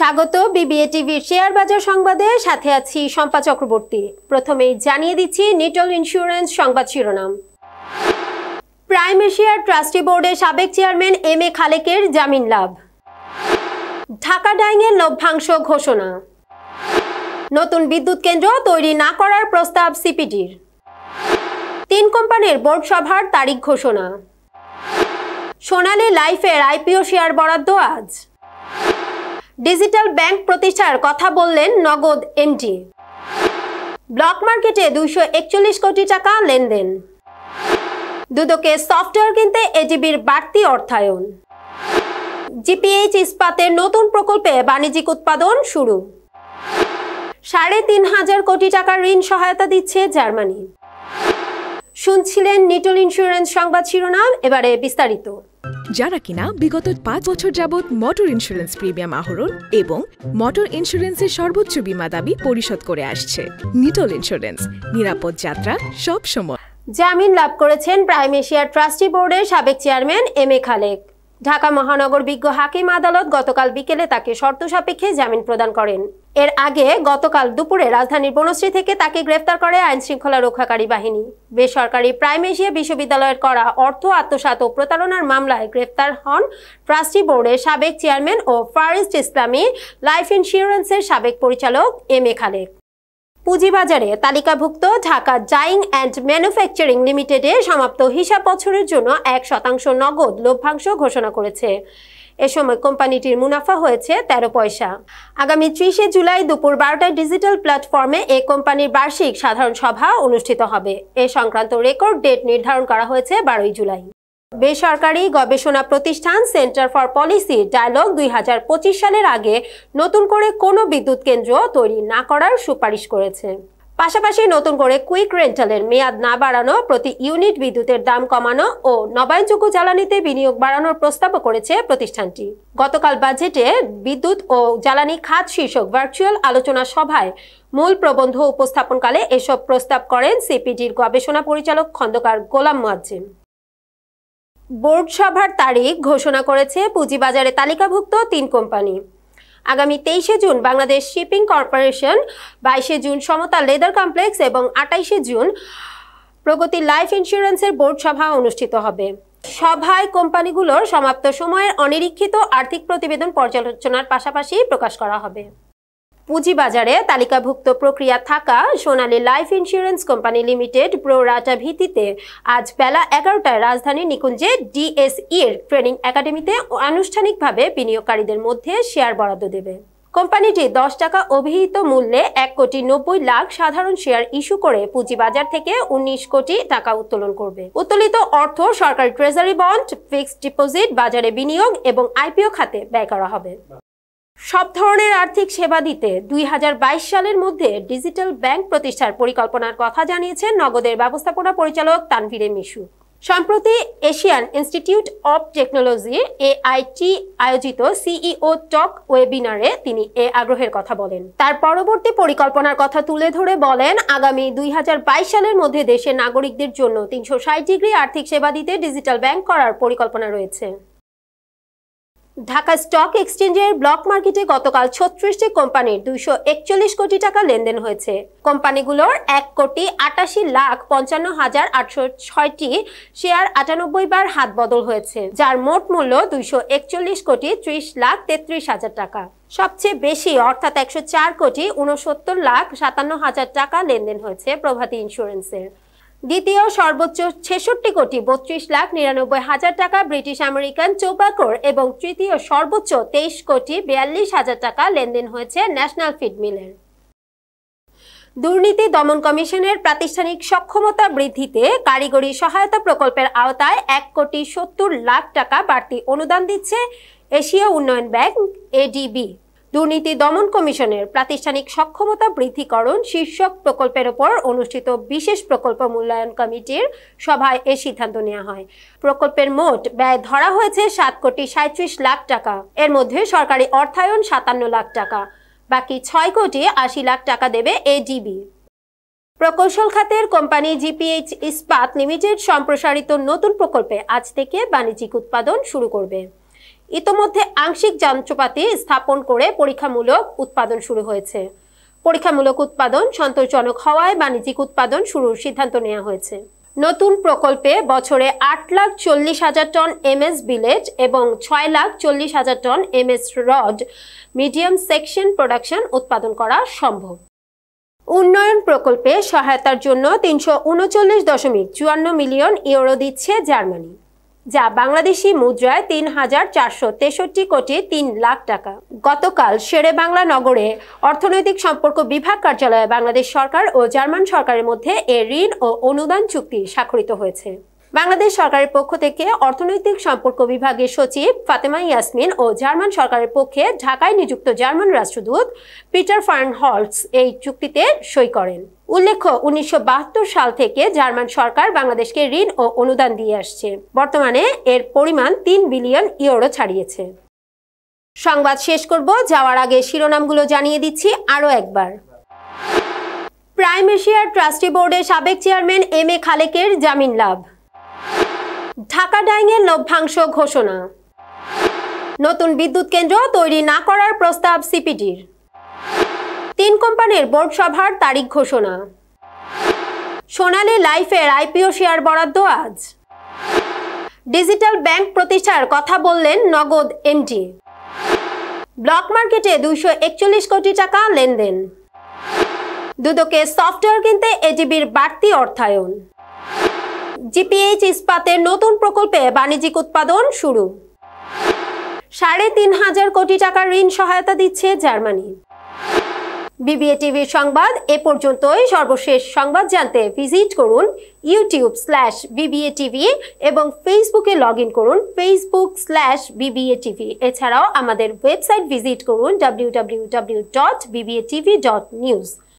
স্বাগত বিবিএ টিভির শেয়ার বাজার সংবাদে সাথে আছি শম্পা চক্রবর্তী প্রথমেই জানিয়ে দিচ্ছি নিটল ইন্স্যুরেন্স সংবাদ শিরোনাম প্রাইম এশিয়ার ট্রাস্টি বোর্ডের সাবেক চেয়ারম্যান এম এ খালেকের জামিন লাভ ঢাকা ডাইংয়ের লভ্যাংশ ঘোষণা নতুন বিদ্যুৎ কেন্দ্র তৈরি না করার প্রস্তাব সিপিডির তিন কোম্পানির বোর্ড সভার তারিখ ঘোষণা সোনালী লাইফের আইপিও শেয়ার বরাদ্দ আজ ডিজিটাল ব্যাংক প্রতিষ্ঠার কথা বললেন নগদ এমটি ব্লক মার্কেটে দুইশো কোটি টাকা লেনদেন দুদকে সফটওয়্যার কিনতে এজিবির বাড়তি অর্থায়ন জিপিএইচ ইস্পাতের নতুন প্রকল্পে বাণিজ্যিক উৎপাদন শুরু সাড়ে তিন হাজার কোটি টাকার ঋণ সহায়তা দিচ্ছে জার্মানি শুনছিলেন নিটল ইন্স্যুরেন্স সংবাদ শিরোনাম এবারে বিস্তারিত যারা কিনা বিগত পাঁচ বছর যাবৎ মোটর ইন্স্যুরেন্স প্রিমিয়াম আহরণ এবং মোটর ইন্স্যুরেন্সের সর্বোচ্চ বীমা দাবি পরিশোধ করে আসছে নিটল ইন্স্যুরেন্স নিরাপদ যাত্রা সব সময় জামিন লাভ করেছেন প্রাইম এশিয়ার ট্রাস্টি বোর্ডের সাবেক chairman M A Khalek Dhaka মহানগর বিজ্ঞ হাকিম আদালত গতকাল বিকেলে তাকে শর্ত সাপেক্ষে জামিন প্রদান করেন এর আগে গতকাল দুপুরে রাজধানীর বনশ্রী থেকে তাকে গ্রেফতার করে আইন শৃঙ্খলা রক্ষাকারী বাহিনী বেসরকারি প্রাইম এশিয়া বিশ্ববিদ্যালয়ের করা অর্থ আত্মসাত ও প্রতারণার মামলায় গ্রেফতার হন ট্রাস্টি বোর্ডের সাবেক চেয়ারম্যান ও ফারিস্ট ইসলামী লাইফ ইন্স্যুরেন্সের সাবেক পরিচালক এম এ খালেক পুঁজিবাজারে তালিকাভুক্ত ঢাকা জাইং অ্যান্ড ম্যানুফ্যাকচারিং লিমিটেডে সমাপ্ত হিসাব বছরের জন্য এক শতাংশ নগদ লভ্যাংশ ঘোষণা করেছে এ সময় কোম্পানিটির মুনাফা হয়েছে তেরো পয়সা আগামী ত্রিশে জুলাই দুপুর বারোটায় ডিজিটাল প্ল্যাটফর্মে এ কোম্পানির বার্ষিক সাধারণ সভা অনুষ্ঠিত হবে এ সংক্রান্ত রেকর্ড ডেট নির্ধারণ করা হয়েছে বারোই জুলাই বেসরকারি গবেষণা প্রতিষ্ঠান সেন্টার ফর পলিসি ডায়ালগ দুই সালের আগে নতুন করে কোনো বিদ্যুৎ কেন্দ্র তৈরি না করার সুপারিশ করেছে পাশাপাশি নতুন করে কুইক রেন্টালের মেয়াদ না বাড়ানো প্রতি ইউনিট বিদ্যুতের দাম কমানো ও নবায়নযোগ্য জ্বালানিতে বিনিয়োগ বাড়ানোর প্রস্তাবও করেছে প্রতিষ্ঠানটি গতকাল বাজেটে বিদ্যুৎ ও জ্বালানি খাত শীর্ষক ভার্চুয়াল আলোচনা সভায় মূল প্রবন্ধ উপস্থাপনকালে এসব প্রস্তাব করেন সিপিডির গবেষণা পরিচালক খন্দকার গোলাম মোয়াজ্জিম বোর্ড সভার তারিখ ঘোষণা করেছে পুঁজিবাজারে তালিকাভুক্ত তিন কোম্পানি আগামী তেইশে জুন বাংলাদেশ শিপিং কর্পোরেশন বাইশে জুন সমতা লেদার কমপ্লেক্স এবং আটাইশে জুন প্রগতি লাইফ ইন্স্যুরেন্সের বোর্ড সভা অনুষ্ঠিত হবে সভায় কোম্পানিগুলোর সমাপ্ত সময়ের অনিরীক্ষিত আর্থিক প্রতিবেদন পর্যালোচনার পাশাপাশি প্রকাশ করা হবে পুঁজিবাজারে তালিকাভুক্ত প্রক্রিয়া থাকা Sonali life insurance company limited pro rata ভিত্তিতে আজ বেলা এগারোটায় রাজধানীর নিকুঞ্জে এর ট্রেনিং একাডেমিতে আনুষ্ঠানিকভাবে বিনিয়োগকারীদের মধ্যে শেয়ার বরাদ্দ দেবে কোম্পানিটি দশ টাকা অভিহিত মূল্যে এক কোটি নব্বই লাখ সাধারণ শেয়ার ইস্যু করে পুঁজিবাজার থেকে উনিশ কোটি টাকা উত্তোলন করবে উত্তোলিত অর্থ সরকারি ট্রেজারি বন্ড ফিক্সড ডিপোজিট বাজারে বিনিয়োগ এবং আইপিও খাতে ব্যয় করা হবে সব ধরনের আর্থিক সেবা দিতে দুই সালের মধ্যে ডিজিটাল ব্যাংক প্রতিষ্ঠার পরিকল্পনার কথা জানিয়েছেন নগদের ব্যবস্থাপনা পরিচালক তানভীরে মিশু সম্প্রতি Asian institute of technology AIT আয়োজিত সিইও টক ওয়েবিনারে তিনি এ আগ্রহের কথা বলেন তার পরবর্তী পরিকল্পনার কথা তুলে ধরে বলেন আগামী দুই সালের মধ্যে দেশের নাগরিকদের জন্য তিনশো ডিগ্রি আর্থিক সেবা দিতে ডিজিটাল ব্যাংক করার পরিকল্পনা রয়েছে ঢাকা স্টক এক্সচেঞ্জের ব্লক মার্কেটে গতকাল ছত্রিশটি কোম্পানির দুইশো একচল্লিশ কোটি টাকা লেনদেন হয়েছে কোম্পানিগুলোর এক কোটি আটাশি লাখ পঞ্চান্ন হাজার আটশো ছয়টি শেয়ার আটানব্বই বার হাত বদল হয়েছে যার মোট মূল্য দুইশো একচল্লিশ কোটি ত্রিশ লাখ তেত্রিশ হাজার টাকা সবচেয়ে বেশি অর্থাৎ একশো চার কোটি উনসত্তর লাখ সাতান্ন হাজার টাকা লেনদেন হয়েছে প্রভাতী ইন্স্যুরেন্সের দ্বিতীয় সর্বোচ্চ ছেষট্টি কোটি বত্রিশ লাখ নিরানব্বই হাজার টাকা ব্রিটিশ আমেরিকান চোপাকর এবং তৃতীয় সর্বোচ্চ তেইশ কোটি বিয়াল্লিশ হাজার টাকা লেনদেন হয়েছে ন্যাশনাল ফিড মিলের দুর্নীতি দমন কমিশনের প্রাতিষ্ঠানিক সক্ষমতা বৃদ্ধিতে কারিগরি সহায়তা প্রকল্পের আওতায় এক কোটি সত্তর লাখ টাকা বাড়তি অনুদান দিচ্ছে এশীয় উন্নয়ন ব্যাংক এডিবি দুর্নীতি দমন কমিশনের প্রাতিষ্ঠানিক সক্ষমতা বৃদ্ধিকরণ শীর্ষক প্রকল্পের ওপর অনুষ্ঠিত বিশেষ প্রকল্প মূল্যায়ন কমিটির সভায় এ সিদ্ধান্ত নেওয়া হয় প্রকল্পের মোট ব্যয় ধরা হয়েছে সাত কোটি সাঁত্রিশ লাখ টাকা এর মধ্যে সরকারি অর্থায়ন সাতান্ন লাখ টাকা বাকি ছয় কোটি আশি লাখ টাকা দেবে এডিবি প্রকৌশল খাতের কোম্পানি জিপিএইচ ইস্পাত লিমিটেড সম্প্রসারিত নতুন প্রকল্পে আজ থেকে বাণিজ্যিক উৎপাদন শুরু করবে ইতোমধ্যে আংশিক যন্ত্রপাতি স্থাপন করে পরীক্ষামূলক উৎপাদন শুরু হয়েছে পরীক্ষামূলক উৎপাদন সন্তোষজনক হওয়ায় বাণিজ্যিক উৎপাদন শুরুর সিদ্ধান্ত নেওয়া হয়েছে নতুন প্রকল্পে বছরে আট লাখ চল্লিশ হাজার টন এমএস বিলেট এবং ছয় লাখ চল্লিশ হাজার ton MS rod medium section production উৎপাদন করা সম্ভব উন্নয়ন প্রকল্পে সহায়তার জন্য তিনশো উনচল্লিশ দশমিক চুয়ান্ন মিলিয়ন ইউরো দিচ্ছে জার্মানি যা বাংলাদেশি মুদ্রায় তিন হাজার চারশো তেষট্টি কোটি তিন লাখ টাকা গতকাল শেরে বাংলা নগরে অর্থনৈতিক সম্পর্ক বিভাগ কার্যালয়ে বাংলাদেশ সরকার ও জার্মান সরকারের মধ্যে এ ঋণ ও অনুদান চুক্তি স্বাক্ষরিত হয়েছে বাংলাদেশ সরকারের পক্ষ থেকে অর্থনৈতিক সম্পর্ক বিভাগের সচিব ফাতেমা ইয়াসমিন ও জার্মান সরকারের পক্ষে ঢাকায় নিযুক্ত জার্মান রাষ্ট্রদূত পিটার ফার্ন হলস এই চুক্তিতে সই করেন উল্লেখ্য উনিশশো সাল থেকে জার্মান সরকার বাংলাদেশকে ঋণ ও অনুদান দিয়ে আসছে বর্তমানে এর পরিমাণ তিন বিলিয়ন ইউরো ছাড়িয়েছে সংবাদ শেষ করব যাওয়ার আগে শিরোনামগুলো জানিয়ে দিচ্ছি আরও একবার প্রাইম এশিয়ার ট্রাস্টি বোর্ডের সাবেক চেয়ারম্যান এম এ খালেকের জামিন লাভ ঢাকা ডাইংয়ের লভ্যাংশ ঘোষণা নতুন বিদ্যুৎ কেন্দ্র তৈরি না করার প্রস্তাব সিপিডির তিন কোম্পানির বোর্ড সভার তারিখ ঘোষণা সোনালী লাইফের আইপিও শেয়ার বরাদ্দ আজ ডিজিটাল ব্যাংক প্রতিষ্ঠার কথা বললেন নগদ এমডি ব্লক মার্কেটে দুইশো কোটি টাকা লেনদেন দুদকে সফটওয়্যার কিনতে এজিবির বাড়তি অর্থায়ন জিপিএইচ ইস্পাতের নতুন প্রকল্পে বাণিজ্যিক উৎপাদন শুরু সাড়ে তিন হাজার কোটি টাকার ঋণ সহায়তা দিচ্ছে জার্মানি বিবিএ টিভির সংবাদ এ পর্যন্তই সর্বশেষ সংবাদ জানতে ভিজিট করুন ইউটিউব স্ল্যাশ বিবিএ টিভি এবং ফেসবুকে লগ ইন করুন ফেসবুক স্ল্যাশ বিবিএ টিভি এছাড়াও আমাদের ওয়েবসাইট ভিজিট করুন W W W dot BBA TV dot news